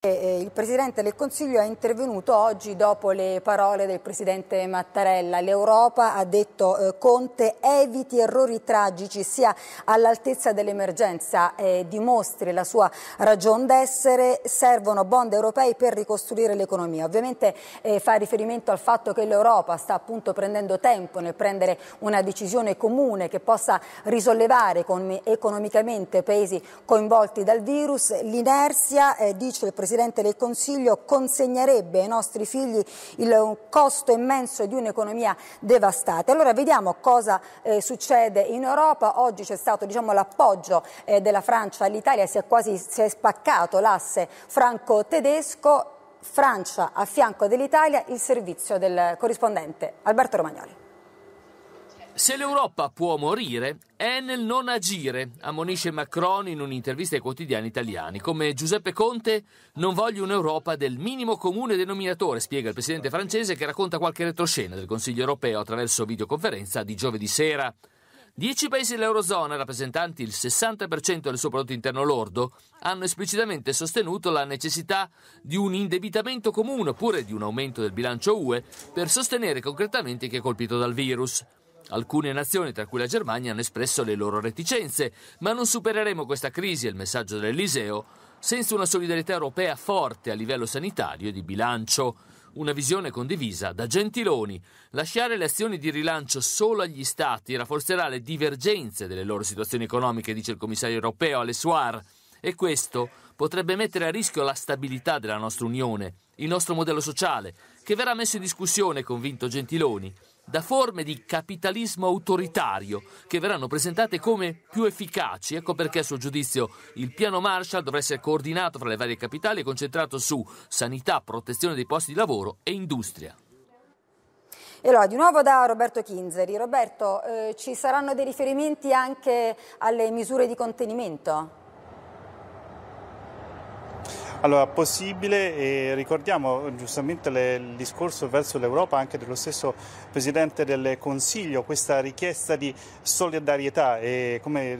Il Presidente del Consiglio è intervenuto oggi dopo le parole del Presidente Mattarella. L'Europa, ha detto eh, Conte, eviti errori tragici, sia all'altezza dell'emergenza, eh, dimostri la sua ragion d'essere, servono bond europei per ricostruire l'economia. Ovviamente eh, fa riferimento al fatto che l'Europa sta appunto prendendo tempo nel prendere una decisione comune che possa risollevare economicamente paesi coinvolti dal virus. L'inerzia, eh, dice il Presidente, Presidente del Consiglio consegnerebbe ai nostri figli il costo immenso di un'economia devastata. Allora vediamo cosa eh, succede in Europa. Oggi c'è stato diciamo, l'appoggio eh, della Francia all'Italia, si è quasi si è spaccato l'asse franco-tedesco. Francia a fianco dell'Italia, il servizio del corrispondente Alberto Romagnoli. Se l'Europa può morire, è nel non agire, ammonisce Macron in un'intervista ai quotidiani italiani. Come Giuseppe Conte, non voglio un'Europa del minimo comune denominatore, spiega il presidente francese che racconta qualche retroscena del Consiglio europeo attraverso videoconferenza di giovedì sera. Dieci paesi dell'Eurozona, rappresentanti il 60% del suo prodotto interno lordo, hanno esplicitamente sostenuto la necessità di un indebitamento comune oppure di un aumento del bilancio UE per sostenere concretamente chi è colpito dal virus. Alcune nazioni, tra cui la Germania, hanno espresso le loro reticenze, ma non supereremo questa crisi e il messaggio dell'Eliseo senza una solidarietà europea forte a livello sanitario e di bilancio. Una visione condivisa da Gentiloni. Lasciare le azioni di rilancio solo agli Stati rafforzerà le divergenze delle loro situazioni economiche, dice il commissario europeo Alessuar. e questo potrebbe mettere a rischio la stabilità della nostra Unione, il nostro modello sociale, che verrà messo in discussione, convinto Gentiloni, da forme di capitalismo autoritario che verranno presentate come più efficaci. Ecco perché, a suo giudizio, il piano Marshall dovrà essere coordinato fra le varie capitali e concentrato su sanità, protezione dei posti di lavoro e industria. E allora, di nuovo da Roberto Chinzeri. Roberto, eh, ci saranno dei riferimenti anche alle misure di contenimento? Allora, possibile e ricordiamo giustamente le, il discorso verso l'Europa anche dello stesso Presidente del Consiglio, questa richiesta di solidarietà e come